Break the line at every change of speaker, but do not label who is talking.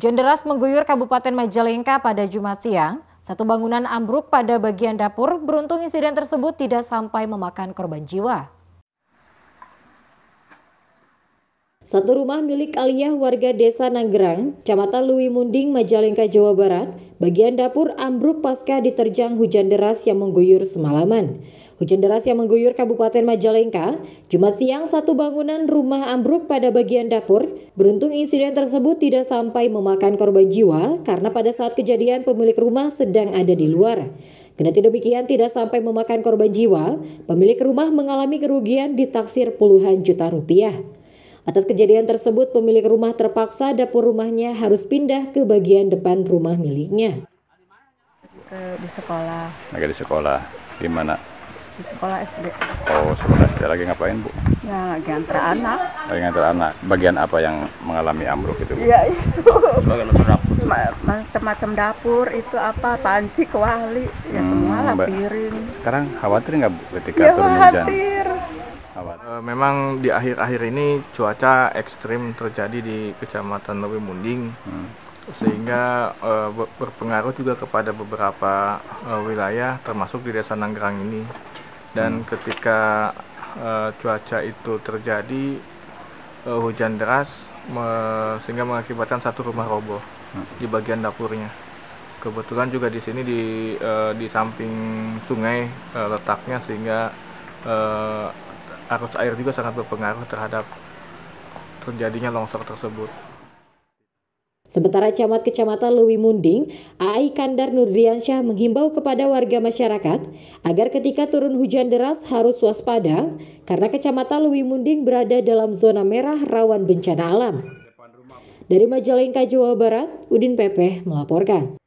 Hujan deras mengguyur Kabupaten Majalengka pada Jumat siang. Satu bangunan ambruk pada bagian dapur, beruntung insiden tersebut tidak sampai memakan korban jiwa. Satu rumah milik Aliyah warga desa Nanggerang, Kecamatan Lui Munding, Majalengka, Jawa Barat, bagian dapur ambruk pasca diterjang hujan deras yang mengguyur semalaman. Hujan deras yang mengguyur Kabupaten Majalengka, Jumat siang satu bangunan rumah ambruk pada bagian dapur. Beruntung insiden tersebut tidak sampai memakan korban jiwa karena pada saat kejadian pemilik rumah sedang ada di luar. tidak demikian tidak sampai memakan korban jiwa, pemilik rumah mengalami kerugian ditaksir puluhan juta rupiah. Atas kejadian tersebut, pemilik rumah terpaksa dapur rumahnya harus pindah ke bagian depan rumah miliknya.
Ke, di sekolah. Lagi di sekolah. Di mana? Di sekolah SD. Oh, sekolah SD. Lagi ngapain, Bu? Ya, lagi antar anak. Lagi antar anak. Bagian apa yang mengalami ambruk itu, Bu? Iya, itu. Macam-macam dapur, itu apa, panci, kewali, ya hmm, lah, piring. Sekarang khawatir nggak, Bu,
ketika ya, turun hujan? khawatir. Awal. Eh, memang di akhir-akhir ini cuaca ekstrim terjadi di Kecamatan Lewi Munding, hmm. sehingga eh, berpengaruh juga kepada beberapa eh, wilayah, termasuk di Desa Nanggerang ini. Dan hmm. ketika cuaca itu terjadi, hujan deras sehingga mengakibatkan satu rumah roboh hmm. di bagian dapurnya. Kebetulan juga di sini di di samping sungai letaknya sehingga arus air juga sangat berpengaruh terhadap terjadinya longsor tersebut.
Sementara Camat Kecamatan Lewi Munding, AI Kandar Nurdiansyah menghimbau kepada warga masyarakat agar ketika turun hujan deras harus waspada karena Kecamatan Lewi Munding berada dalam zona merah rawan bencana alam. Dari Majalengka, Jawa Barat, Udin Pepe melaporkan.